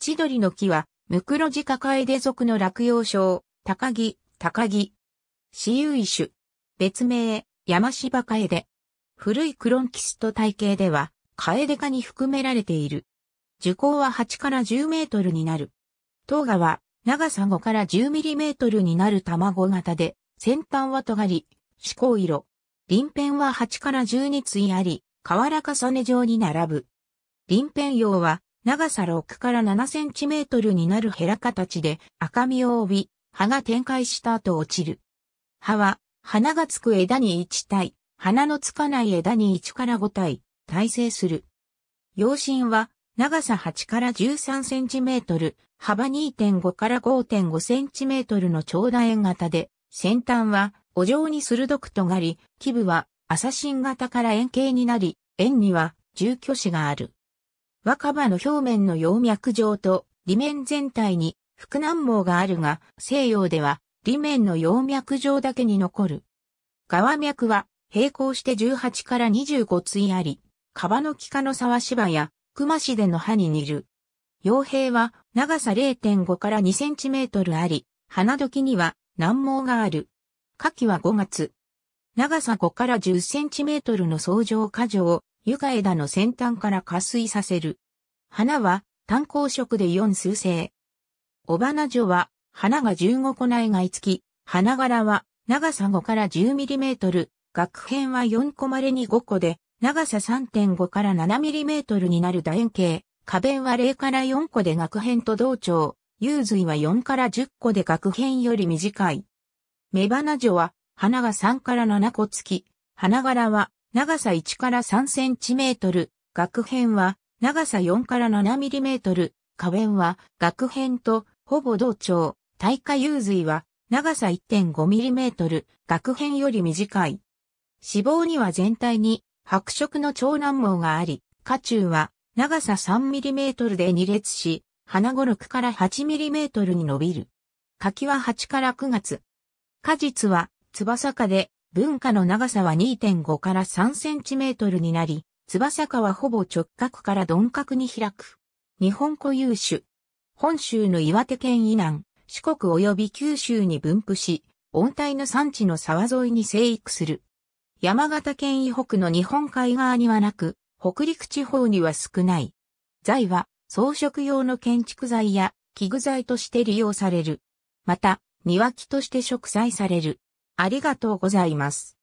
千鳥の木は、ムクロジカカエデ属の落葉症、高木、高木。死有異種。別名、山芝カエデ。古いクロンキスト体系では、カエデ科に含められている。樹高は8から10メートルになる。塔がは、長さ5から10ミリメートルになる卵型で、先端は尖り、四孔色。鱗片は8から12対あり、瓦重ね状に並ぶ。鱗片葉は長さ6から7センチメートルになるヘラ形で赤みを帯び、葉が展開した後落ちる。葉は、花がつく枝に1体、花のつかない枝に1から5体、耐性する。葉身は、長さ8から13センチメートル、幅2.5から5.5センチメートルの長楕円型で、先端は、お状に鋭く尖り、基部は、アサシン型から円形になり、円には、住居子がある。若葉の表面の葉脈状と裏面全体に腹軟毛があるが、西洋では裏面の葉脈状だけに残る。側脈は並行して18から25対あり、川の木科の沢芝や熊市での葉に似る。傭兵は長さ0.5から2センチメートルあり、花時には難毛がある。夏季は5月。長さ5から10センチメートルの相乗過剰、床枝の先端から加水させる。花は単光色で4数星。尾花女は花が15個内外付き、花柄は長さ5から1 0トル、額編は4個まれに5個で、長さ3.5から7トルになる楕円形、花弁は0から4個で額編と同調、幽髄は4から10個で額編より短い。雌花女は花が3から7個付き、花柄は長さ1から3センチメートル、額片は長さ4から7ミリメートル、下辺は額片とほぼ同調、耐火融水は長さ1.5ミリメートル、額片より短い。脂肪には全体に白色の長軟毛があり、下中は長さ3ミリメートルで2列し、花ろくから8ミリメートルに伸びる。柿は8から9月。果実は翼かで文化の長さは2.5から3センチメートルになり、翼川ほぼ直角から鈍角に開く。日本固有種。本州の岩手県以南、四国及び九州に分布し、温帯の産地の沢沿いに生育する。山形県以北の日本海側にはなく、北陸地方には少ない。材は装飾用の建築材や器具材として利用される。また、庭木として植栽される。ありがとうございます。